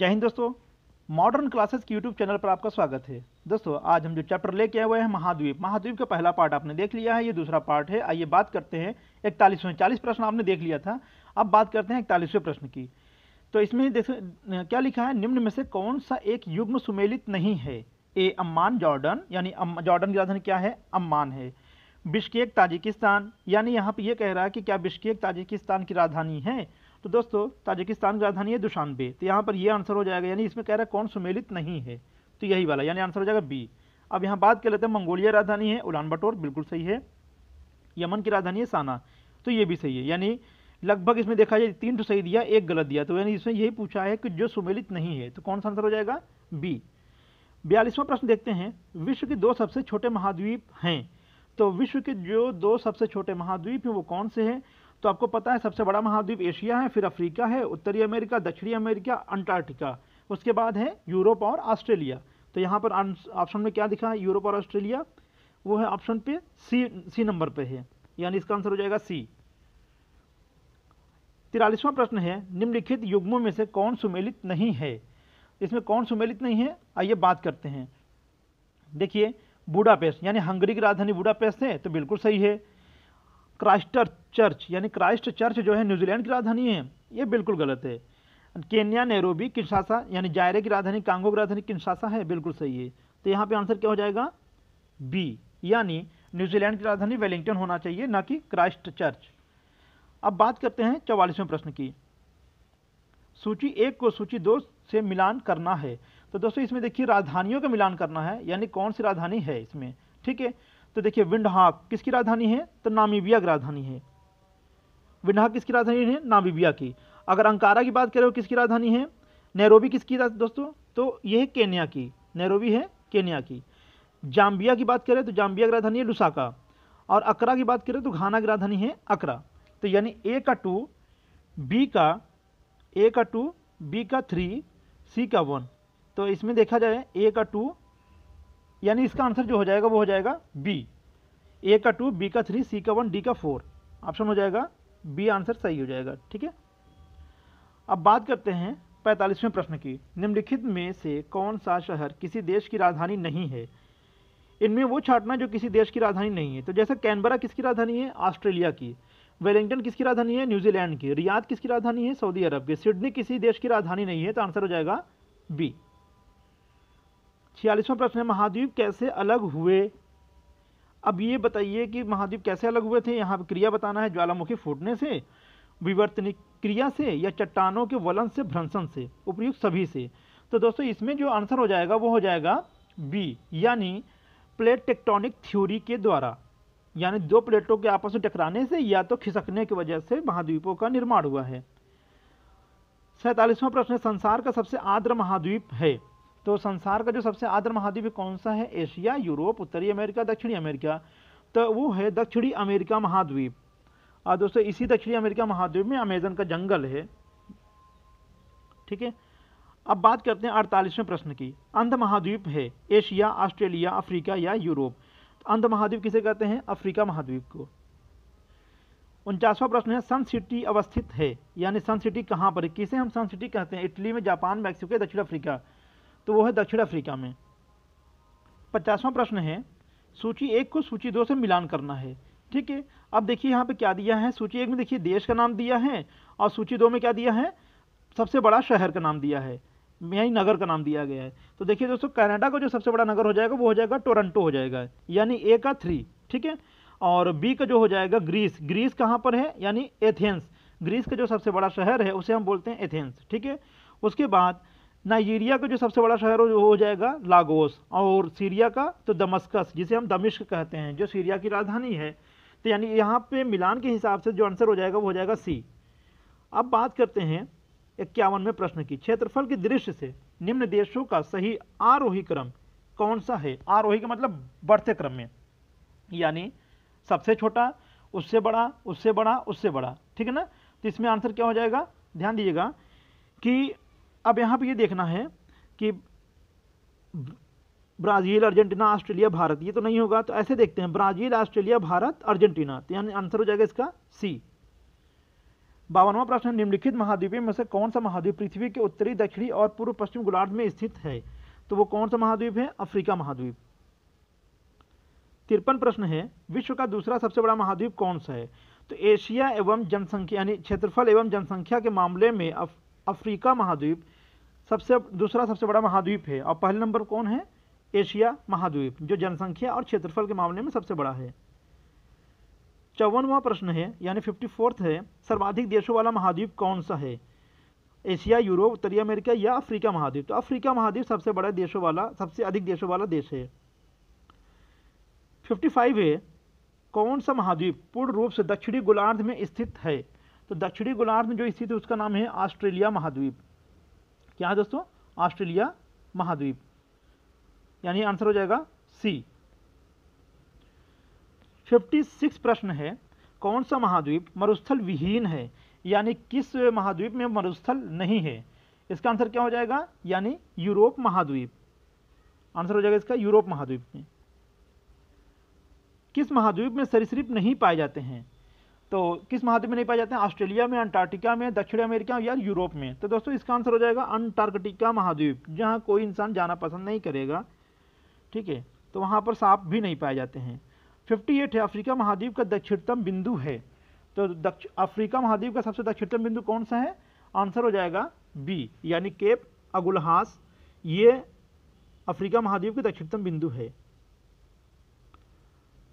जय हिंद दोस्तों मॉडर्न क्लासेस के यूट्यूब चैनल पर आपका स्वागत है दोस्तों आज हम जो चैप्टर लेके आए हुए हैं महाद्वीप महाद्वीप का पहला पार्ट आपने देख लिया है ये दूसरा पार्ट है आइए बात करते हैं इकतालीसवें चालीस प्रश्न आपने देख लिया था अब बात करते हैं इकतालीसवें प्रश्न की तो इसमें देख क्या लिखा है निम्न में से कौन सा एक युग्म सुमेलित नहीं है ए अम्मान जॉर्डन यानी जॉर्डन की राजधानी क्या है अम्मान है बिश्केक ताजिकिस्तान यानी यहाँ पर यह कह रहा है कि क्या बिश्केक ताजिकिस्तान की राजधानी है तो दोस्तों ताजिकिस्तान की राजधानी है दुशानबे तो यहाँ पर ये आंसर हो जाएगा यानी इसमें कह रहा है कौन सुमेलित नहीं है तो यही वाला यानी आंसर हो जाएगा बी अब यहाँ बात कर लेते हैं मंगोलिया राजधानी है उलान बटोर बिल्कुल सही है यमन की राजधानी है साना तो ये भी सही है यानी लगभग इसमें देखा जाए तीन तो सही दिया एक गलत दिया तो यानी इसमें यही पूछा है कि जो सुमेलित नहीं है तो कौन सा आंसर हो जाएगा बी बयालीसवां प्रश्न देखते हैं विश्व के दो सबसे छोटे महाद्वीप हैं तो विश्व के जो दो सबसे छोटे महाद्वीप हैं वो कौन से हैं तो आपको पता है सबसे बड़ा महाद्वीप एशिया है फिर अफ्रीका है उत्तरी अमेरिका दक्षिणी अमेरिका अंटार्कटिका उसके बाद है यूरोप और ऑस्ट्रेलिया तो यहाँ पर ऑप्शन में क्या दिखा है यूरोप और ऑस्ट्रेलिया वो है ऑप्शन पे सी सी नंबर पे है यानी इसका आंसर हो जाएगा सी तिरालीसवां प्रश्न है निम्नलिखित युग्मों में से कौन सुमेलित नहीं है इसमें कौन सुमेलित नहीं है आइए बात करते हैं देखिए बूढ़ा पेस्ट यानी हंगरी की राजधानी बूढ़ा पेस्ट है तो बिल्कुल सही है क्राइस्टर चर्च यानी क्राइस्ट चर्च जो है न्यूजीलैंड की राजधानी है ये बिल्कुल गलत है केन्या नेरोबी किन्शासा यानी जायरे की राजधानी कांगो की राजधानी किन्शासा है बिल्कुल सही है तो यहाँ पे आंसर क्या हो जाएगा बी यानी न्यूजीलैंड की राजधानी वेलिंगटन होना चाहिए ना कि क्राइस्ट चर्च अब बात करते हैं चौवालीसवें प्रश्न की सूची एक को सूची दो से मिलान करना है तो दोस्तों इसमें देखिए राजधानियों का मिलान करना है यानी कौन सी राजधानी है इसमें ठीक है तो देखिए विंडहाक किसकी राजधानी है तो नामीबिया की राजधानी है विंडहाक किसकी राजधानी है नामीबिया की अगर अंकारा की बात करें तो किसकी राजधानी है नैरोबी किसकी दोस्तों तो ये है केन्या की नैरोबी है केन्या की जाम्बिया की बात करें तो जाम्बिया की राजधानी है लुसाका और अकरा की बात करें तो घाना की राजधानी है अकरा तो यानी ए का टू बी का ए का टू बी का थ्री सी का वन तो इसमें देखा जाए ए का टू यानी इसका आंसर जो हो जाएगा वो हो जाएगा बी ए का टू बी का थ्री सी का वन डी का फोर ऑप्शन हो जाएगा बी आंसर सही हो जाएगा ठीक है अब बात करते हैं पैंतालीसवें प्रश्न की निम्नलिखित में से कौन सा शहर किसी देश की राजधानी नहीं है इनमें वो छाटना जो किसी देश की राजधानी नहीं है तो जैसे कैनबरा किसकी राजधानी है ऑस्ट्रेलिया की वेलिंगटन किसकी राजधानी है न्यूजीलैंड की रियाद किसकी राजधानी है सऊदी अरब की सिडनी किसी देश की राजधानी नहीं है तो आंसर हो जाएगा बी छियालीसवा प्रश्न है महाद्वीप कैसे अलग हुए अब ये बताइए कि महाद्वीप कैसे अलग हुए थे यहाँ पर क्रिया बताना है ज्वालामुखी फूटने से विवर्तनिक क्रिया से या चट्टानों के वलन से भ्रंशन से उपयुक्त सभी से तो दोस्तों इसमें जो आंसर हो जाएगा वो हो जाएगा बी यानी प्लेट टेक्टोनिक थ्योरी के द्वारा यानी दो प्लेटों के आपस में टकराने से या तो खिसकने की वजह से महाद्वीपों का निर्माण हुआ है सैतालीसवां प्रश्न संसार का सबसे आर्द्र महाद्वीप है तो संसार का जो सबसे आदर महाद्वीप कौन सा है एशिया यूरोप उत्तरी अमेरिका दक्षिणी अमेरिका तो वो है दक्षिणी अमेरिका महाद्वीप और दोस्तों इसी दक्षिणी अमेरिका महाद्वीप में अमेजन का जंगल है ठीक है अब बात करते हैं अड़तालीसवें प्रश्न की अंध महाद्वीप है एशिया ऑस्ट्रेलिया अफ्रीका या यूरोप तो अंध महाद्वीप किसे कहते हैं अफ्रीका महाद्वीप को उनचासवा प्रश्न है सन सिटी अवस्थित है यानी सन सिटी कहाँ पर किसे हम सन सिटी कहते हैं इटली में जापान मैक्सिको दक्षिण अफ्रीका तो वो है दक्षिण अफ्रीका में पचासवां प्रश्न है सूची एक को सूची दो से मिलान करना है ठीक है अब देखिए यहाँ पे क्या दिया है सूची एक में देखिए देश का नाम दिया है और सूची दो में क्या दिया है सबसे बड़ा शहर का नाम दिया है यानी नगर का नाम दिया गया है तो देखिए दोस्तों कनाडा का जो सबसे बड़ा नगर हो जाएगा वो हो जाएगा टोरंटो हो जाएगा यानी ए का थ्री ठीक है और बी का जो हो जाएगा ग्रीस ग्रीस कहाँ पर है यानी एथेंस ग्रीस का जो सबसे बड़ा शहर है उसे हम बोलते हैं एथेंस ठीक है उसके बाद नाइजीरिया का जो सबसे बड़ा शहर हो जाएगा लागोस और सीरिया का तो दमस्कस जिसे हम दमिश्क कहते हैं जो सीरिया की राजधानी है तो यानी यहाँ पे मिलान के हिसाब से जो आंसर हो जाएगा वो हो जाएगा सी अब बात करते हैं इक्यावन में प्रश्न की क्षेत्रफल की दृश्य से निम्न देशों का सही आरोही क्रम कौन सा है आरोही का मतलब बढ़ते क्रम में यानी सबसे छोटा उससे बड़ा उससे बड़ा उससे बड़ा ठीक है ना तो इसमें आंसर क्या हो जाएगा ध्यान दीजिएगा कि अब यहाँ पे ये देखना है कि ब्राज़ील अर्जेंटीना ऑस्ट्रेलिया भारत ये तो नहीं होगा तो ऐसे देखते हैं ब्राज़ील ऑस्ट्रेलिया भारत अर्जेंटीना तो यानी आंसर हो जाएगा इसका सी बावनवा प्रश्न निम्नलिखित महाद्वीपों में से कौन सा महाद्वीप पृथ्वी के उत्तरी दक्षिणी और पूर्व पश्चिम गोलार्ध में स्थित है तो वो कौन सा महाद्वीप है अफ्रीका महाद्वीप तिरपन प्रश्न है विश्व का दूसरा सबसे बड़ा महाद्वीप कौन सा है तो एशिया एवं जनसंख्या यानी क्षेत्रफल एवं जनसंख्या के मामले में अफ्रीका महाद्वीप सबसे दूसरा सबसे बड़ा महाद्वीप है और पहले नंबर कौन है एशिया महाद्वीप जो जनसंख्या और क्षेत्रफल के मामले में सबसे बड़ा है चौवनवा प्रश्न है यानी फिफ्टी फोर्थ है सर्वाधिक देशों वाला महाद्वीप कौन सा है एशिया यूरोप उत्तरी अमेरिका या अफ्रीका महाद्वीप तो अफ्रीका महाद्वीप सबसे बड़ा देशों वाला सबसे अधिक देशों वाला देश है फिफ्टी फाइव है कौन सा महाद्वीप पूर्ण रूप से दक्षिणी गोलार्ध में स्थित है तो दक्षिणी गोलार्ध में जो स्थित है उसका नाम है ऑस्ट्रेलिया महाद्वीप क्या है दोस्तों ऑस्ट्रेलिया महाद्वीप यानी आंसर हो जाएगा सी फिफ्टी सिक्स प्रश्न है कौन सा महाद्वीप मरुस्थल विहीन है यानी किस महाद्वीप में मरुस्थल नहीं है इसका आंसर क्या हो जाएगा यानी यूरोप महाद्वीप आंसर हो जाएगा इसका यूरोप महाद्वीप में किस महाद्वीप में सरीसृप नहीं पाए जाते हैं तो किस महाद्वीप में नहीं पाए जाते हैं ऑस्ट्रेलिया में अंटार्कटिका में दक्षिण अमेरिका या यूरोप में तो दोस्तों इसका आंसर हो जाएगा अंटार्कटिका महाद्वीप जहाँ कोई इंसान जाना पसंद नहीं करेगा ठीक है तो वहाँ पर सांप भी नहीं पाए जाते हैं फिफ्टी एट है अफ्रीका महाद्वीप का दक्षिणतम बिंदु है तो दक्षिण अफ्रीका महाद्वीप का सबसे दक्षिणतम बिंदु कौन सा है आंसर हो जाएगा बी यानी केप अगुलहास ये अफ्रीका महाद्वीप का दक्षिणतम बिंदु है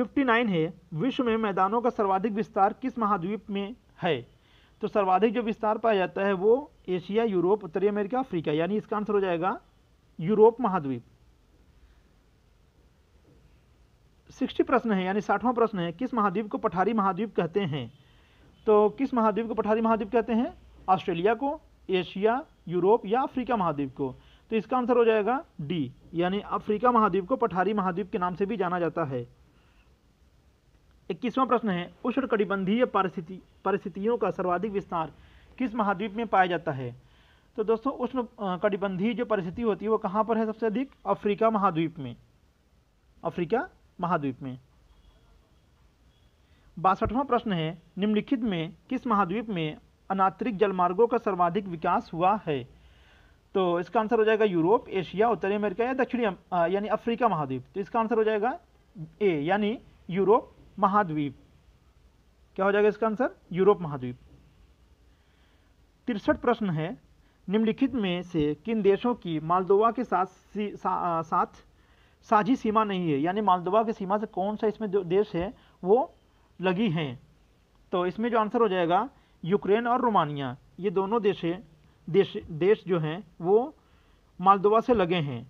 59 है विश्व में मैदानों का सर्वाधिक विस्तार किस महाद्वीप में है तो सर्वाधिक जो विस्तार पाया जाता है वो एशिया यूरोप उत्तरी अमेरिका अफ्रीका यानी इसका आंसर हो जाएगा यूरोप महाद्वीप सिक्सटी प्रश्न है यानी साठवां प्रश्न है किस महाद्वीप को पठारी महाद्वीप कहते हैं तो किस महाद्वीप को पठारी महाद्वीप कहते हैं ऑस्ट्रेलिया को एशिया यूरोप या अफ्रीका महाद्वीप को तो इसका आंसर हो जाएगा डी यानी अफ्रीका महाद्वीप को पठारी महाद्वीप के नाम से भी जाना जाता है इक्कीसवां प्रश्न है उष्ण कटिबंधीय परिस्थिति परिस्थितियों का सर्वाधिक विस्तार किस महाद्वीप में पाया जाता है तो दोस्तों उष्ण कटिबंधीय जो परिस्थिति होती है वो कहाँ पर है सबसे अधिक अफ्रीका महाद्वीप में अफ्रीका महाद्वीप में बासठवां प्रश्न है निम्नलिखित में किस महाद्वीप में अनात्रिक जलमार्गों का सर्वाधिक विकास हुआ है तो इसका आंसर हो जाएगा यूरोप एशिया उत्तरी अमेरिका या दक्षिणी यानी अफ्रीका महाद्वीप तो इसका आंसर हो जाएगा ए यानी यूरोप महाद्वीप क्या हो जाएगा इसका आंसर यूरोप महाद्वीप तिरसठ प्रश्न है निम्नलिखित में से किन देशों की मालदोवा के साथ सा, साथ साझी सीमा नहीं है यानी मालदोवा की सीमा से कौन सा इसमें जो देश है वो लगी हैं तो इसमें जो आंसर हो जाएगा यूक्रेन और रोमानिया ये दोनों देश देश देश जो हैं वो मालदोवा से लगे हैं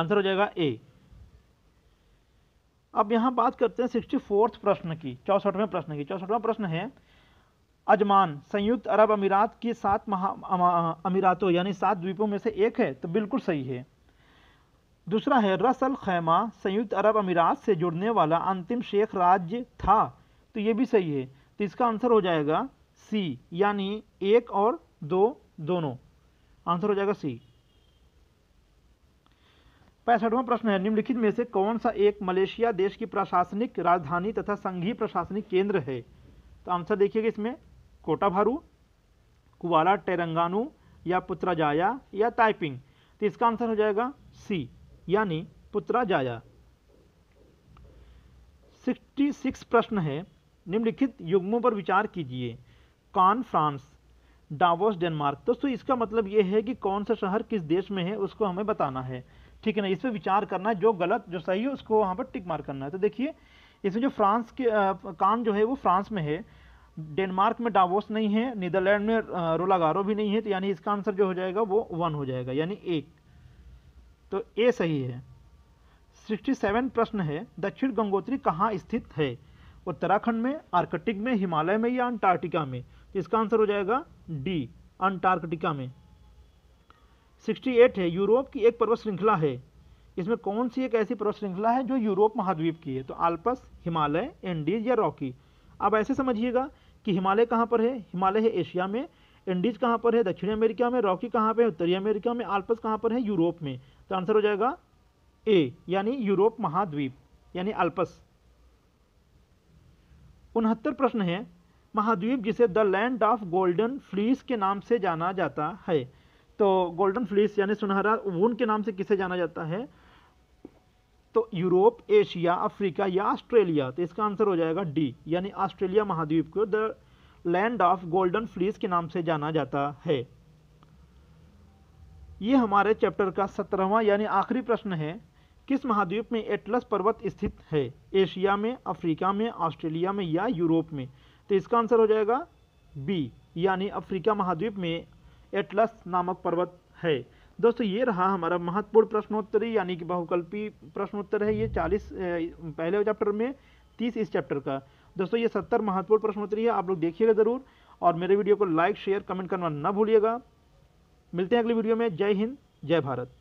आंसर हो जाएगा ए अब यहाँ बात करते हैं सिक्सटी फोर्थ प्रश्न की चौसठवें प्रश्न की चौसठवा प्रश्न है अजमान संयुक्त अरब अमीरात की सात महा अमीरातों यानी सात द्वीपों में से एक है तो बिल्कुल सही है दूसरा है रसल खैमा संयुक्त अरब अमीरात से जुड़ने वाला अंतिम शेख राज्य था तो ये भी सही है तो इसका आंसर हो जाएगा सी यानी एक और दो दोनों आंसर हो जाएगा सी पैंसठवां प्रश्न है निम्नलिखित में से कौन सा एक मलेशिया देश की प्रशासनिक राजधानी तथा संघीय प्रशासनिक केंद्र है तो आंसर देखिएगा इसमें कोटा भारू कुवाला टेरंगानू या पुत्राजाया या ताइपिंग तो इसका आंसर हो जाएगा सी यानी पुत्राजाया सिक्सटी सिक्स प्रश्न है निम्नलिखित युग्मों पर विचार कीजिए कान फ्रांस डावोस डेनमार्क दोस्तों इसका मतलब ये है कि कौन सा शहर किस देश में है उसको हमें बताना है ठीक है ना इस पर विचार करना है जो गलत जो सही है उसको वहाँ पर टिक मार करना है तो देखिए इसमें जो फ्रांस के कान जो है वो फ्रांस में है डेनमार्क में डावोस नहीं है नीदरलैंड में रोलागारो भी नहीं है तो यानी इसका आंसर जो हो जाएगा वो वन हो जाएगा यानी एक तो ए सही है सेवन प्रश्न है दक्षिण गंगोत्री कहाँ स्थित है उत्तराखंड में आर्कटिक में हिमालय में या अंटार्कटिका में तो इसका आंसर हो जाएगा डी अंटार्कटिका में 68 है यूरोप की एक पर्वत श्रृंखला है इसमें कौन सी एक ऐसी पर्वत श्रृंखला है जो यूरोप महाद्वीप की है तो आल्पस हिमालय एंडीज या रॉकी अब ऐसे समझिएगा कि हिमालय कहाँ पर है हिमालय है एशिया में एंडीज कहाँ पर है दक्षिण अमेरिका में रॉकी कहाँ पर है उत्तरी अमेरिका में आल्पस कहाँ पर है यूरोप में तो आंसर हो जाएगा ए यानी यूरोप महाद्वीप यानी आल्पस उनहत्तर प्रश्न है महाद्वीप जिसे the land of golden fleece के नाम से जाना जाता है तो गोल्डन फ्लीस यानी सुनहरा ऊन के नाम से किसे जाना जाता है तो यूरोप एशिया अफ्रीका या ऑस्ट्रेलिया तो इसका आंसर हो जाएगा डी यानी ऑस्ट्रेलिया महाद्वीप को the land of golden fleece के नाम से जाना जाता है ये हमारे चैप्टर का सत्रहवा यानी आखिरी प्रश्न है किस महाद्वीप में एटलस पर्वत स्थित है एशिया में अफ्रीका में ऑस्ट्रेलिया में या यूरोप में तो इसका आंसर हो जाएगा बी यानी अफ्रीका महाद्वीप में एटलस नामक पर्वत है दोस्तों ये रहा हमारा महत्वपूर्ण प्रश्नोत्तरी यानी कि बहुकल्पी प्रश्नोत्तर है ये चालीस पहले चैप्टर में तीस इस चैप्टर का दोस्तों ये सत्तर महत्वपूर्ण प्रश्नोत्तरी है आप लोग देखिएगा ज़रूर और मेरे वीडियो को लाइक शेयर कमेंट करना ना भूलिएगा मिलते हैं अगली वीडियो में जय हिंद जय भारत